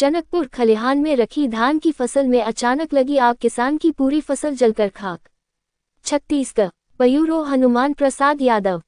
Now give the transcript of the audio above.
जनकपुर खलिहान में रखी धान की फसल में अचानक लगी आग किसान की पूरी फसल जलकर खाक छत्तीसगढ़ मयूरो हनुमान प्रसाद यादव